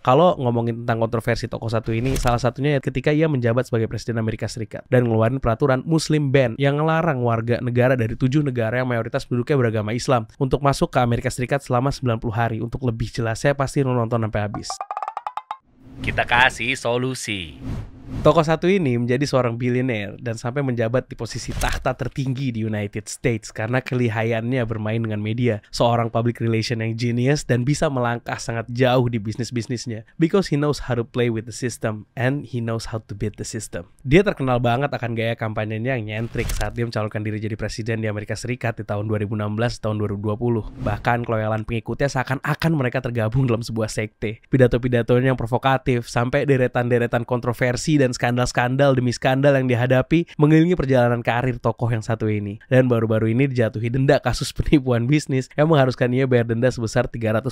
Kalau ngomongin tentang kontroversi tokoh satu ini, salah satunya ketika ia menjabat sebagai Presiden Amerika Serikat dan ngeluarin peraturan Muslim Ban yang ngelarang warga negara dari tujuh negara yang mayoritas penduduknya beragama Islam untuk masuk ke Amerika Serikat selama 90 hari. Untuk lebih jelasnya pasti nonton sampai habis. Kita kasih solusi. Tokoh satu ini menjadi seorang bilioner dan sampai menjabat di posisi tahta tertinggi di United States karena kelihayannya bermain dengan media, seorang public relation yang genius dan bisa melangkah sangat jauh di bisnis-bisnisnya because he knows how to play with the system and he knows how to beat the system. Dia terkenal banget akan gaya kampanyenya yang nyentrik saat dia mencalonkan diri jadi presiden di Amerika Serikat di tahun 2016 tahun 2020. Bahkan keloyalan pengikutnya seakan-akan mereka tergabung dalam sebuah sekte. Pidato-pidatonya yang provokatif sampai deretan-deretan kontroversi dan skandal-skandal demi skandal yang dihadapi mengelilingi perjalanan karir tokoh yang satu ini. Dan baru-baru ini dijatuhi denda kasus penipuan bisnis yang mengharuskan ia bayar denda sebesar 345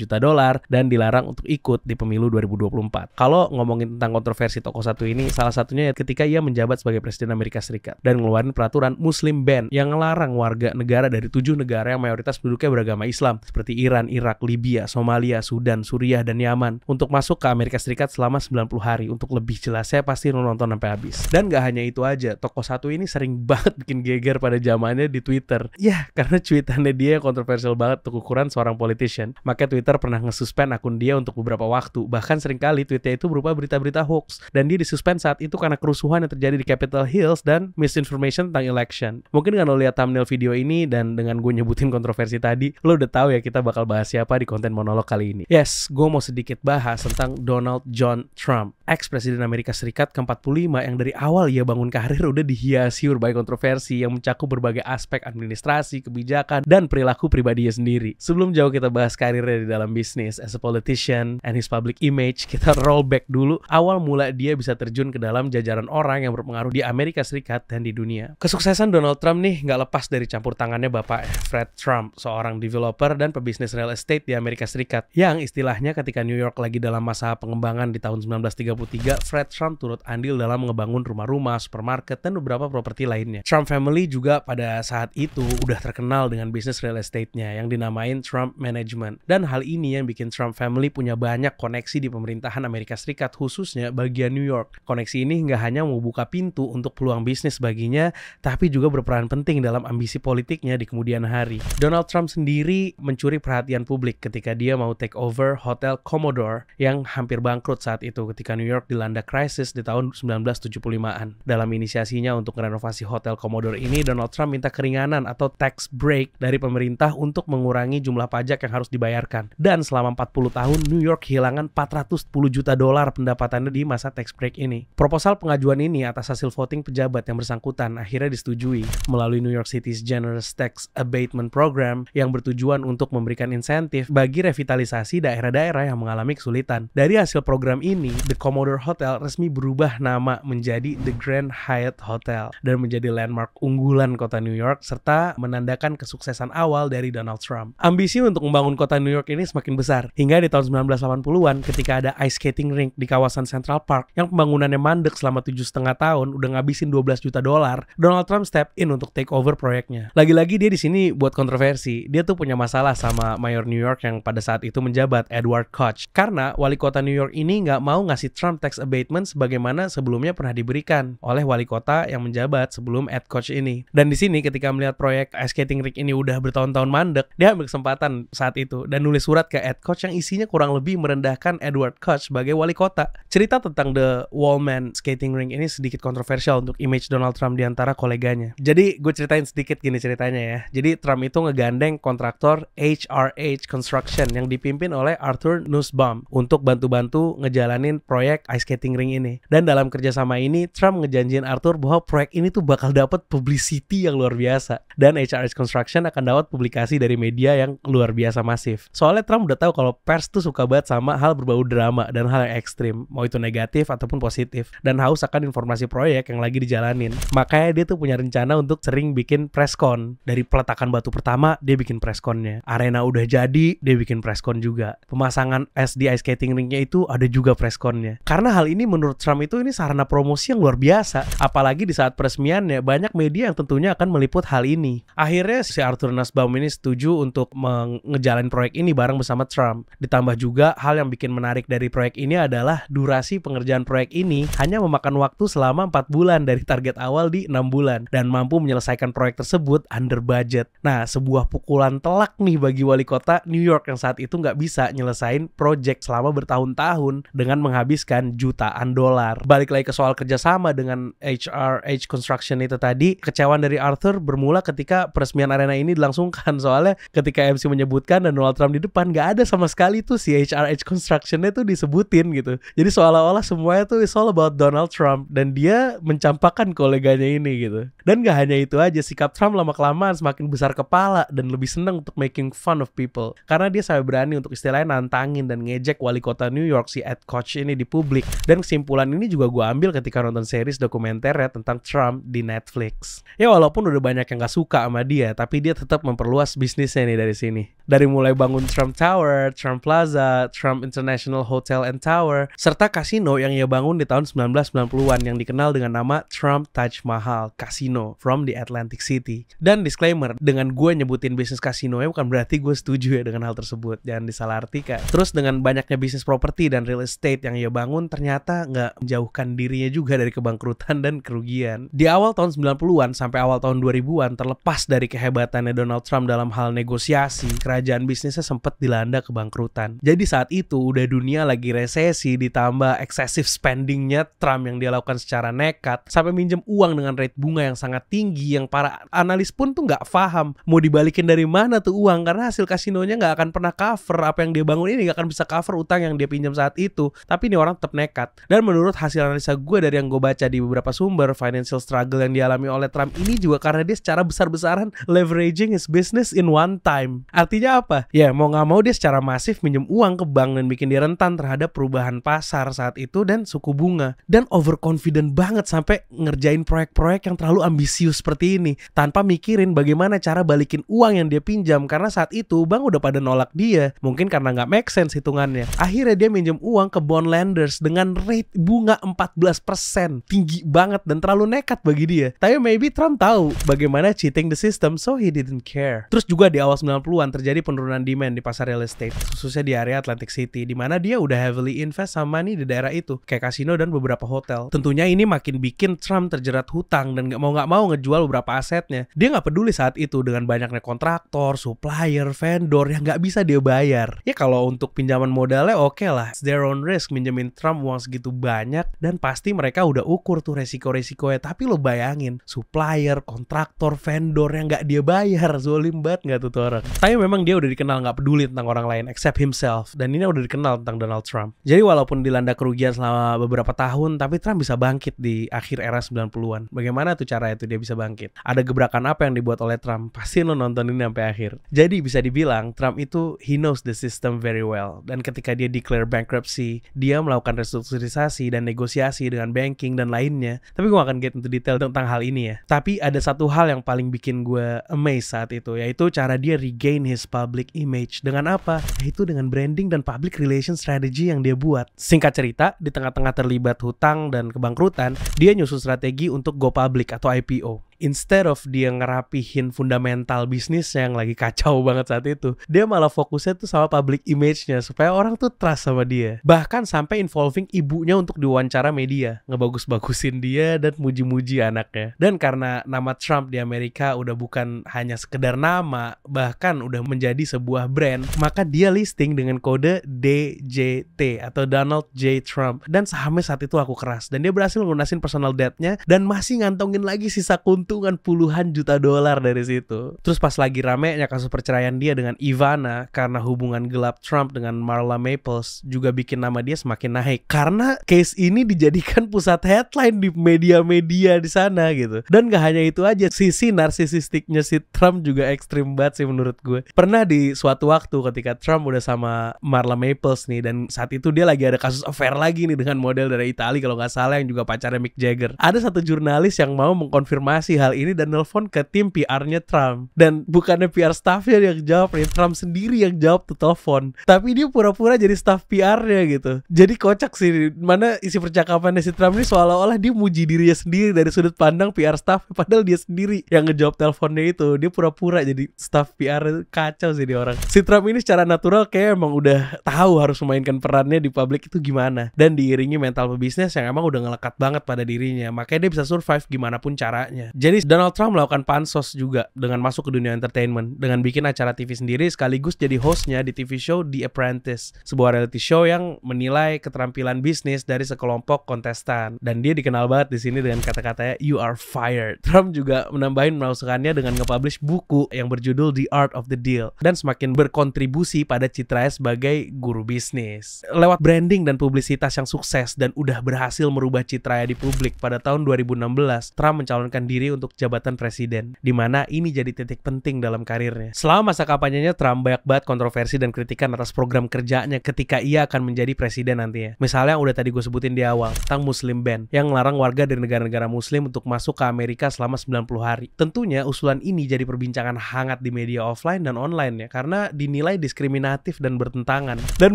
juta dolar dan dilarang untuk ikut di pemilu 2024. Kalau ngomongin tentang kontroversi tokoh satu ini, salah satunya ketika ia menjabat sebagai presiden Amerika Serikat dan ngeluarin peraturan Muslim Ban yang ngelarang warga negara dari tujuh negara yang mayoritas penduduknya beragama Islam seperti Iran, Irak, Libya, Somalia, Sudan, Suriah, dan Yaman untuk masuk ke Amerika Serikat selama 90 hari untuk lebih jelas saya pasti nonton sampai habis. Dan gak hanya itu aja, toko satu ini sering banget bikin geger pada zamannya di Twitter. Ya, karena cuitannya dia kontroversial banget untuk ukuran seorang politician. Makanya Twitter pernah ngesuspend akun dia untuk beberapa waktu. Bahkan seringkali tweetnya itu berupa berita-berita hoax. Dan dia disuspend saat itu karena kerusuhan yang terjadi di Capitol Hills dan misinformation tentang election. Mungkin dengan lihat thumbnail video ini dan dengan gue nyebutin kontroversi tadi, lo udah tahu ya kita bakal bahas siapa di konten monolog kali ini. Yes, gue mau sedikit bahas tentang Donald John Trump, ex-presiden Amerika Amerika Serikat ke-45 yang dari awal ia bangun karir udah dihiasi berbagai kontroversi yang mencakup berbagai aspek administrasi, kebijakan, dan perilaku pribadinya sendiri. Sebelum jauh kita bahas karirnya di dalam bisnis, as a politician and his public image, kita roll back dulu awal mula dia bisa terjun ke dalam jajaran orang yang berpengaruh di Amerika Serikat dan di dunia. Kesuksesan Donald Trump nih nggak lepas dari campur tangannya Bapak Fred Trump, seorang developer dan pebisnis real estate di Amerika Serikat, yang istilahnya ketika New York lagi dalam masa pengembangan di tahun 1933, Fred Trump turut andil dalam ngebangun rumah-rumah, supermarket, dan beberapa properti lainnya. Trump family juga pada saat itu udah terkenal dengan bisnis real estate-nya yang dinamain Trump Management. Dan hal ini yang bikin Trump family punya banyak koneksi di pemerintahan Amerika Serikat, khususnya bagian New York. Koneksi ini nggak hanya membuka pintu untuk peluang bisnis baginya, tapi juga berperan penting dalam ambisi politiknya di kemudian hari. Donald Trump sendiri mencuri perhatian publik ketika dia mau take over Hotel Commodore yang hampir bangkrut saat itu ketika New York dilanda crime Crisis di tahun 1975-an. Dalam inisiasinya untuk renovasi Hotel Commodore ini, Donald Trump minta keringanan atau tax break dari pemerintah untuk mengurangi jumlah pajak yang harus dibayarkan. Dan selama 40 tahun, New York kehilangan 410 juta dolar pendapatannya di masa tax break ini. Proposal pengajuan ini atas hasil voting pejabat yang bersangkutan akhirnya disetujui melalui New York City's Generous Tax Abatement Program yang bertujuan untuk memberikan insentif bagi revitalisasi daerah-daerah yang mengalami kesulitan. Dari hasil program ini, The Commodore Hotel resmi berubah nama menjadi The Grand Hyatt Hotel dan menjadi landmark unggulan kota New York serta menandakan kesuksesan awal dari Donald Trump. Ambisi untuk membangun kota New York ini semakin besar hingga di tahun 1980-an ketika ada ice skating rink di kawasan Central Park yang pembangunannya mandek selama tujuh setengah tahun udah ngabisin 12 juta dolar, Donald Trump step in untuk take over proyeknya. Lagi-lagi dia di sini buat kontroversi. Dia tuh punya masalah sama mayor New York yang pada saat itu menjabat Edward Koch karena wali kota New York ini nggak mau ngasih Trump tax abatement treatment sebagaimana sebelumnya pernah diberikan oleh wali kota yang menjabat sebelum head coach ini. Dan di sini ketika melihat proyek ice skating rink ini udah bertahun-tahun mandek, dia ambil kesempatan saat itu dan nulis surat ke head coach yang isinya kurang lebih merendahkan Edward Koch sebagai wali kota. Cerita tentang The Wallman Skating Rink ini sedikit kontroversial untuk image Donald Trump di antara koleganya. Jadi gue ceritain sedikit gini ceritanya ya. Jadi Trump itu ngegandeng kontraktor HRH Construction yang dipimpin oleh Arthur Nussbaum untuk bantu-bantu ngejalanin proyek ice skating ring ini. Dan dalam kerjasama ini, Trump ngejanjiin Arthur bahwa proyek ini tuh bakal dapat publicity yang luar biasa. Dan HRS Construction akan dapat publikasi dari media yang luar biasa masif. Soalnya Trump udah tahu kalau pers tuh suka banget sama hal berbau drama dan hal yang ekstrim, mau itu negatif ataupun positif. Dan haus akan informasi proyek yang lagi dijalanin. Makanya dia tuh punya rencana untuk sering bikin presscon. Dari peletakan batu pertama, dia bikin pressconnya. Arena udah jadi, dia bikin presscon juga. Pemasangan SD ice skating ringnya itu ada juga pressconnya. Karena hal ini menurut menurut Trump itu ini sarana promosi yang luar biasa. Apalagi di saat peresmiannya, banyak media yang tentunya akan meliput hal ini. Akhirnya si Arthur Nasbaum ini setuju untuk mengejalan proyek ini bareng bersama Trump. Ditambah juga hal yang bikin menarik dari proyek ini adalah durasi pengerjaan proyek ini hanya memakan waktu selama 4 bulan dari target awal di 6 bulan dan mampu menyelesaikan proyek tersebut under budget. Nah, sebuah pukulan telak nih bagi wali kota New York yang saat itu nggak bisa nyelesain proyek selama bertahun-tahun dengan menghabiskan jutaan dolar. Balik lagi ke soal kerjasama dengan HRH Construction itu tadi, kecewaan dari Arthur bermula ketika peresmian arena ini dilangsungkan. Soalnya ketika MC menyebutkan dan Donald Trump di depan, nggak ada sama sekali tuh si HRH construction Constructionnya tuh disebutin gitu. Jadi seolah-olah semuanya tuh is all about Donald Trump dan dia mencampakkan koleganya ini gitu. Dan gak hanya itu aja, sikap Trump lama-kelamaan semakin besar kepala dan lebih seneng untuk making fun of people. Karena dia sampai berani untuk istilahnya nantangin dan ngejek wali kota New York si Ed Koch ini di publik. Dan kesimpulan kesimpulan ini juga gue ambil ketika nonton series dokumenter ya tentang Trump di Netflix. Ya walaupun udah banyak yang gak suka sama dia, tapi dia tetap memperluas bisnisnya nih dari sini. Dari mulai bangun Trump Tower, Trump Plaza, Trump International Hotel and Tower, serta kasino yang ia bangun di tahun 1990-an yang dikenal dengan nama Trump Taj Mahal Casino from the Atlantic City. Dan disclaimer, dengan gue nyebutin bisnis kasino ya bukan berarti gue setuju ya dengan hal tersebut, jangan disalahartikan. Terus dengan banyaknya bisnis properti dan real estate yang ia bangun, ternyata nggak menjauhkan dirinya juga dari kebangkrutan dan kerugian. Di awal tahun 90-an sampai awal tahun 2000-an, terlepas dari kehebatannya Donald Trump dalam hal negosiasi, kerajaan bisnisnya sempat dilanda kebangkrutan. Jadi saat itu udah dunia lagi resesi, ditambah excessive spendingnya Trump yang dia lakukan secara nekat, sampai minjem uang dengan rate bunga yang sangat tinggi, yang para analis pun tuh nggak paham mau dibalikin dari mana tuh uang, karena hasil kasinonya nggak akan pernah cover, apa yang dia bangun ini nggak akan bisa cover utang yang dia pinjam saat itu. Tapi ini orang tetap nekat. Dan menurut hasil analisa gue dari yang gue baca di beberapa sumber, financial struggle yang dialami oleh Trump ini juga karena dia secara besar-besaran leveraging his business in one time. Artinya apa? Ya mau nggak mau dia secara masif minjem uang ke bank dan bikin dia rentan terhadap perubahan pasar saat itu dan suku bunga. Dan overconfident banget sampai ngerjain proyek-proyek yang terlalu ambisius seperti ini tanpa mikirin bagaimana cara balikin uang yang dia pinjam karena saat itu bank udah pada nolak dia. Mungkin karena nggak make sense hitungannya. Akhirnya dia minjem uang ke bond lenders dengan rate rate bunga 14%. Tinggi banget dan terlalu nekat bagi dia. Tapi maybe Trump tahu bagaimana cheating the system, so he didn't care. Terus juga di awal 90-an terjadi penurunan demand di pasar real estate, khususnya di area Atlantic City, di mana dia udah heavily invest sama nih di daerah itu, kayak kasino dan beberapa hotel. Tentunya ini makin bikin Trump terjerat hutang dan nggak mau nggak mau ngejual beberapa asetnya. Dia nggak peduli saat itu dengan banyaknya kontraktor, supplier, vendor yang nggak bisa dia bayar. Ya kalau untuk pinjaman modalnya oke okay lah, It's their own risk minjemin Trump uang segitu banyak dan pasti mereka udah ukur tuh resiko-resikonya. Tapi lo bayangin, supplier, kontraktor, vendor yang nggak dia bayar, zolim banget nggak tuh, tuh orang. Tapi memang dia udah dikenal nggak peduli tentang orang lain, except himself. Dan ini udah dikenal tentang Donald Trump. Jadi walaupun dilanda kerugian selama beberapa tahun, tapi Trump bisa bangkit di akhir era 90-an. Bagaimana tuh cara itu dia bisa bangkit? Ada gebrakan apa yang dibuat oleh Trump? Pasti lo ini sampai akhir. Jadi bisa dibilang Trump itu he knows the system very well. Dan ketika dia declare bankruptcy, dia melakukan restrukturisasi investasi dan negosiasi dengan banking dan lainnya. Tapi gue akan get into detail tentang hal ini ya. Tapi ada satu hal yang paling bikin gue amazed saat itu, yaitu cara dia regain his public image. Dengan apa? Yaitu dengan branding dan public relations strategy yang dia buat. Singkat cerita, di tengah-tengah terlibat hutang dan kebangkrutan, dia nyusun strategi untuk go public atau IPO instead of dia ngerapihin fundamental bisnis yang lagi kacau banget saat itu, dia malah fokusnya tuh sama public image-nya supaya orang tuh trust sama dia. Bahkan sampai involving ibunya untuk diwawancara media, ngebagus-bagusin dia dan muji-muji anaknya. Dan karena nama Trump di Amerika udah bukan hanya sekedar nama, bahkan udah menjadi sebuah brand, maka dia listing dengan kode DJT atau Donald J Trump. Dan sahamnya saat itu aku keras dan dia berhasil lunasin personal debt-nya dan masih ngantongin lagi sisa kuntu keuntungan puluhan juta dolar dari situ. Terus pas lagi rame nya kasus perceraian dia dengan Ivana karena hubungan gelap Trump dengan Marla Maples juga bikin nama dia semakin naik karena case ini dijadikan pusat headline di media-media di sana gitu. Dan gak hanya itu aja, sisi narsisistiknya si Trump juga ekstrim banget sih menurut gue. Pernah di suatu waktu ketika Trump udah sama Marla Maples nih dan saat itu dia lagi ada kasus affair lagi nih dengan model dari Italia kalau nggak salah yang juga pacarnya Mick Jagger. Ada satu jurnalis yang mau mengkonfirmasi hal ini dan nelpon ke tim PR-nya Trump. Dan bukannya PR staffnya yang jawab nih, Trump sendiri yang jawab tuh telepon. Tapi dia pura-pura jadi staff PR-nya gitu. Jadi kocak sih, mana isi percakapannya si Trump ini seolah-olah dia muji dirinya sendiri dari sudut pandang PR staff, padahal dia sendiri yang ngejawab teleponnya itu. Dia pura-pura jadi staff PR kacau sih dia orang. Si Trump ini secara natural kayak emang udah tahu harus memainkan perannya di publik itu gimana. Dan diiringi mental pebisnis yang emang udah ngelekat banget pada dirinya. Makanya dia bisa survive gimana pun caranya. Jadi Donald Trump melakukan pansos juga dengan masuk ke dunia entertainment dengan bikin acara TV sendiri sekaligus jadi hostnya di TV show The Apprentice, sebuah reality show yang menilai keterampilan bisnis dari sekelompok kontestan. Dan dia dikenal banget di sini dengan kata-katanya "You are fired". Trump juga menambahin melakukannya dengan nge-publish buku yang berjudul The Art of the Deal dan semakin berkontribusi pada citranya sebagai guru bisnis. Lewat branding dan publisitas yang sukses dan udah berhasil merubah citranya di publik pada tahun 2016, Trump mencalonkan diri untuk jabatan presiden, di mana ini jadi titik penting dalam karirnya. Selama masa kampanyenya, Trump banyak banget kontroversi dan kritikan atas program kerjanya ketika ia akan menjadi presiden nantinya. Misalnya yang udah tadi gue sebutin di awal, tentang Muslim Ban, yang melarang warga dari negara-negara Muslim untuk masuk ke Amerika selama 90 hari. Tentunya usulan ini jadi perbincangan hangat di media offline dan online ya, karena dinilai diskriminatif dan bertentangan. Dan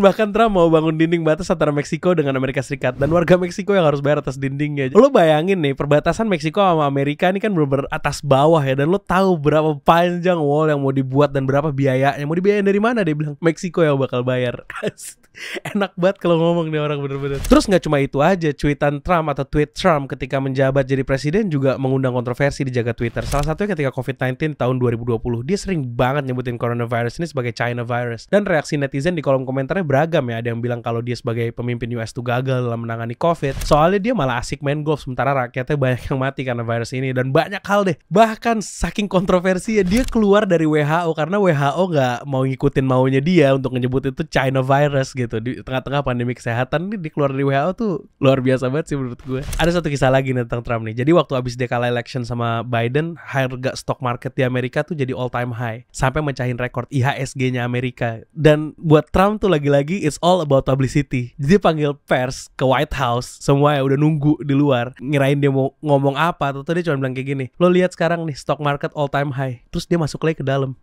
bahkan Trump mau bangun dinding batas antara Meksiko dengan Amerika Serikat, dan warga Meksiko yang harus bayar atas dindingnya. Lo bayangin nih, perbatasan Meksiko sama Amerika ini kan kan bener, bener atas bawah ya dan lo tahu berapa panjang wall yang mau dibuat dan berapa biayanya mau dibiayain dari mana dia bilang Meksiko yang bakal bayar enak banget kalau ngomong nih orang bener-bener. Terus nggak cuma itu aja, cuitan Trump atau tweet Trump ketika menjabat jadi presiden juga mengundang kontroversi di jagat Twitter. Salah satunya ketika COVID-19 tahun 2020, dia sering banget nyebutin coronavirus ini sebagai China virus. Dan reaksi netizen di kolom komentarnya beragam ya. Ada yang bilang kalau dia sebagai pemimpin US tuh gagal dalam menangani COVID. Soalnya dia malah asik main golf, sementara rakyatnya banyak yang mati karena virus ini. Dan banyak hal deh. Bahkan saking kontroversi ya, dia keluar dari WHO karena WHO nggak mau ngikutin maunya dia untuk menyebut itu China virus gitu di tengah-tengah pandemi kesehatan ini dikeluar dari WHO tuh luar biasa banget sih menurut gue. Ada satu kisah lagi nih tentang Trump nih. Jadi waktu abis dia kalah election sama Biden, harga stock market di Amerika tuh jadi all time high sampai mencahin rekor IHSG-nya Amerika. Dan buat Trump tuh lagi-lagi it's all about publicity. Jadi panggil pers ke White House, semua ya udah nunggu di luar, ngirain dia mau ngomong apa, atau dia cuma bilang kayak gini, lo lihat sekarang nih stock market all time high. Terus dia masuk lagi ke dalam.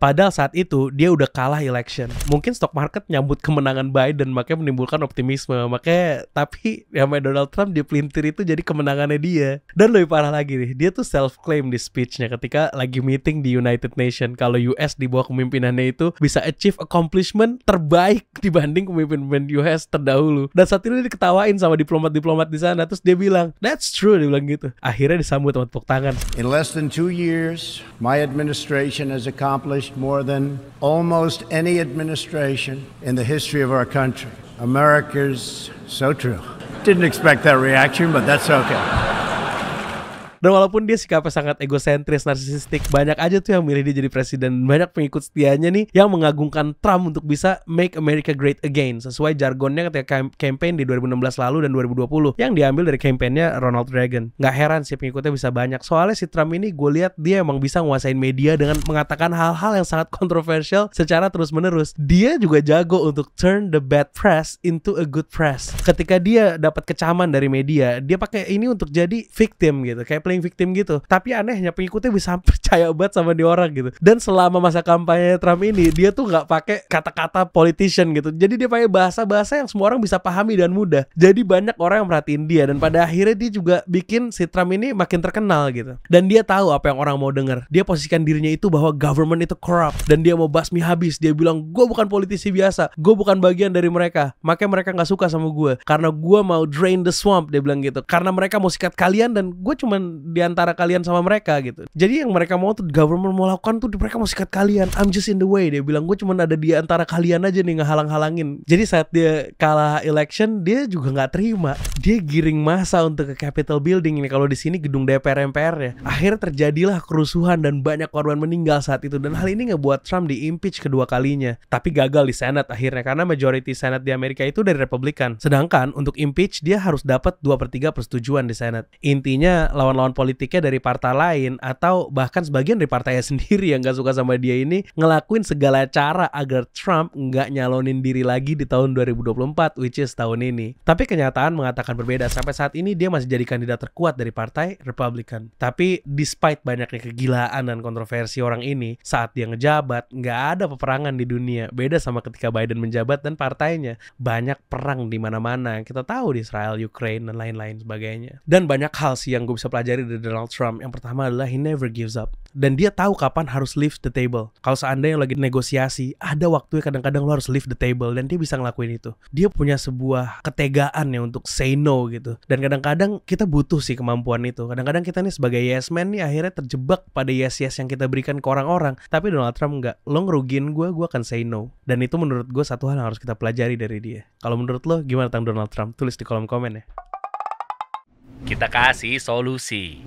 Padahal saat itu dia udah kalah election. Mungkin stock market nyambut kemenangan Biden makanya menimbulkan optimisme. Makanya tapi ya sama Donald Trump dia pelintir itu jadi kemenangannya dia. Dan lebih parah lagi nih, dia tuh self claim di speechnya ketika lagi meeting di United Nation kalau US di bawah kepemimpinannya itu bisa achieve accomplishment terbaik dibanding kepemimpinan US terdahulu. Dan saat ini diketawain sama diplomat-diplomat di sana terus dia bilang, "That's true," dia bilang gitu. Akhirnya disambut sama tepuk tangan. In less than two years, my administration has accomplished more than almost any administration in the history of our country. America's so true. Didn't expect that reaction, but that's okay. Dan walaupun dia sikapnya sangat egosentris, narsistik, banyak aja tuh yang milih dia jadi presiden. Banyak pengikut setianya nih yang mengagungkan Trump untuk bisa make America great again sesuai jargonnya ketika campaign di 2016 lalu dan 2020 yang diambil dari campaignnya Ronald Reagan. Nggak heran sih pengikutnya bisa banyak. Soalnya si Trump ini gue lihat dia emang bisa nguasain media dengan mengatakan hal-hal yang sangat kontroversial secara terus-menerus. Dia juga jago untuk turn the bad press into a good press. Ketika dia dapat kecaman dari media, dia pakai ini untuk jadi victim gitu. Kayak playing victim gitu tapi anehnya pengikutnya bisa percaya banget sama dia orang gitu dan selama masa kampanye Trump ini dia tuh nggak pakai kata-kata politician gitu jadi dia pakai bahasa-bahasa yang semua orang bisa pahami dan mudah jadi banyak orang yang merhatiin dia dan pada akhirnya dia juga bikin si Trump ini makin terkenal gitu dan dia tahu apa yang orang mau denger dia posisikan dirinya itu bahwa government itu corrupt dan dia mau basmi habis dia bilang gue bukan politisi biasa gue bukan bagian dari mereka makanya mereka nggak suka sama gue karena gue mau drain the swamp dia bilang gitu karena mereka mau sikat kalian dan gue cuman di antara kalian sama mereka gitu. Jadi yang mereka mau tuh government mau lakukan tuh mereka mau sikat kalian. I'm just in the way. Dia bilang gue cuma ada di antara kalian aja nih ngehalang-halangin. Jadi saat dia kalah election dia juga nggak terima. Dia giring masa untuk ke Capitol Building ini kalau di sini gedung DPR MPR ya. Akhir terjadilah kerusuhan dan banyak korban meninggal saat itu dan hal ini ngebuat Trump di impeach kedua kalinya. Tapi gagal di Senat akhirnya karena majority Senat di Amerika itu dari Republikan. Sedangkan untuk impeach dia harus dapat 2 per 3 persetujuan di Senat. Intinya lawan-lawan lawan politiknya dari partai lain atau bahkan sebagian dari partainya sendiri yang gak suka sama dia ini ngelakuin segala cara agar Trump nggak nyalonin diri lagi di tahun 2024 which is tahun ini. Tapi kenyataan mengatakan berbeda. Sampai saat ini dia masih jadi kandidat terkuat dari partai Republican. Tapi despite banyaknya kegilaan dan kontroversi orang ini, saat dia ngejabat nggak ada peperangan di dunia. Beda sama ketika Biden menjabat dan partainya banyak perang di mana-mana. Kita tahu di Israel, Ukraine dan lain-lain sebagainya. Dan banyak hal sih yang gue bisa pelajari dari Donald Trump. Yang pertama adalah he never gives up. Dan dia tahu kapan harus leave the table. Kalau seandainya lagi negosiasi, ada waktunya kadang-kadang lo harus leave the table dan dia bisa ngelakuin itu. Dia punya sebuah ketegaan ya untuk say no gitu. Dan kadang-kadang kita butuh sih kemampuan itu. Kadang-kadang kita nih sebagai yes man nih akhirnya terjebak pada yes-yes yang kita berikan ke orang-orang. Tapi Donald Trump nggak. Lo ngerugiin gue, gue akan say no. Dan itu menurut gue satu hal yang harus kita pelajari dari dia. Kalau menurut lo gimana tentang Donald Trump? Tulis di kolom komen ya. Kita kasih solusi.